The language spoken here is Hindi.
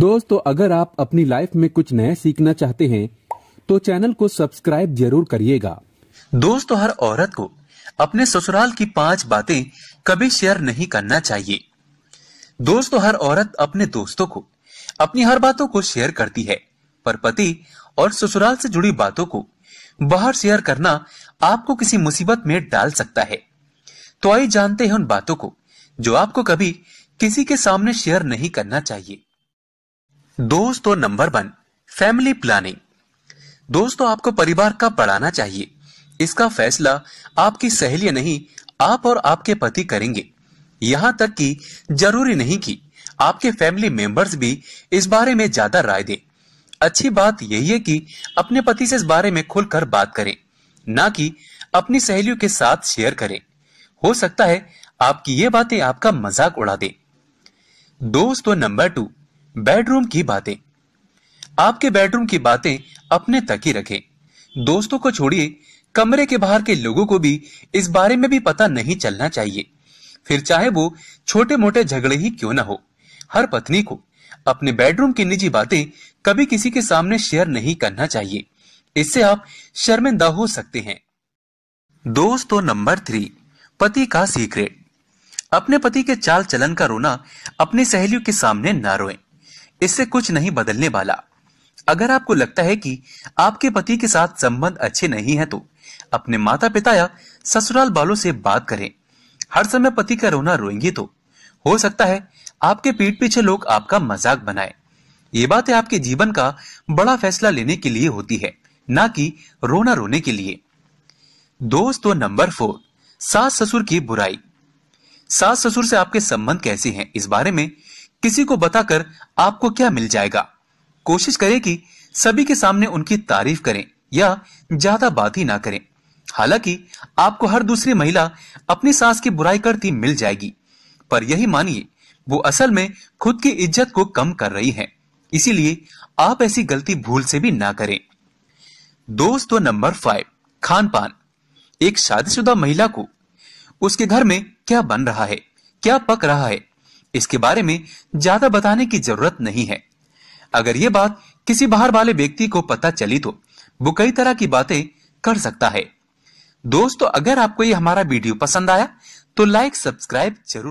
दोस्तों अगर आप अपनी लाइफ में कुछ नया सीखना चाहते हैं तो चैनल को सब्सक्राइब जरूर करिएगा दोस्तों हर औरत को अपने ससुराल की पांच बातें कभी शेयर नहीं करना चाहिए दोस्तों हर औरत अपने दोस्तों को अपनी हर बातों को शेयर करती है पर पति और ससुराल से जुड़ी बातों को बाहर शेयर करना आपको किसी मुसीबत में डाल सकता है तो आई जानते हैं उन बातों को जो आपको कभी किसी के सामने शेयर नहीं करना चाहिए दोस्तों नंबर वन फैमिली प्लानिंग दोस्तों आपको परिवार का बढ़ाना चाहिए इसका फैसला आपकी सहेली नहीं आप और आपके पति करेंगे यहाँ तक कि जरूरी नहीं कि आपके फैमिली मेंबर्स भी इस बारे में ज्यादा राय दें अच्छी बात यही है कि अपने पति से इस बारे में खुलकर बात करें ना कि अपनी सहेलियों के साथ शेयर करें हो सकता है आपकी ये बातें आपका मजाक उड़ा दे दोस्तों नंबर टू बेडरूम की बातें आपके बेडरूम की बातें अपने तक ही रखें दोस्तों को छोड़िए कमरे के बाहर के लोगों को भी इस बारे में भी पता नहीं चलना चाहिए फिर चाहे वो छोटे मोटे झगड़े ही क्यों ना हो हर पत्नी को अपने बेडरूम की निजी बातें कभी किसी के सामने शेयर नहीं करना चाहिए इससे आप शर्मिंदा हो सकते हैं दोस्तों नंबर थ्री पति का सीक्रेट अपने पति के चाल चलन का रोना अपनी सहेलियों के सामने ना रोएं इससे कुछ नहीं बदलने वाला अगर आपको लगता है कि आपके पति के साथ संबंध अच्छे नहीं है तो अपने माता पिता या ससुराल वालों से बात करें हर समय पति का रोना रोएंगे तो हो सकता है आपके पीठ पीछे लोग आपका मजाक बनाए ये बातें आपके जीवन का बड़ा फैसला लेने के लिए होती है ना कि रोना रोने के लिए दोस्तों नंबर फोर सास ससुर की बुराई सास ससुर से आपके संबंध कैसे हैं इस बारे में किसी को बताकर आपको क्या मिल जाएगा कोशिश करें कि सभी के सामने उनकी तारीफ करें या ज्यादा बात ही ना करें हालांकि आपको हर दूसरी महिला अपनी सास की बुराई करती मिल जाएगी पर यही मानिए वो असल में खुद की इज्जत को कम कर रही है इसीलिए आप ऐसी गलती भूल से भी ना करें दोस्तों तो नंबर फाइव खान पान एक शादीशुदा महिला को उसके घर में क्या बन रहा है क्या पक रहा है इसके बारे में ज्यादा बताने की जरूरत नहीं है अगर ये बात किसी बाहर वाले व्यक्ति को पता चली तो वो कई तरह की बातें कर सकता है दोस्तों अगर आपको ये हमारा वीडियो पसंद आया तो लाइक सब्सक्राइब जरूर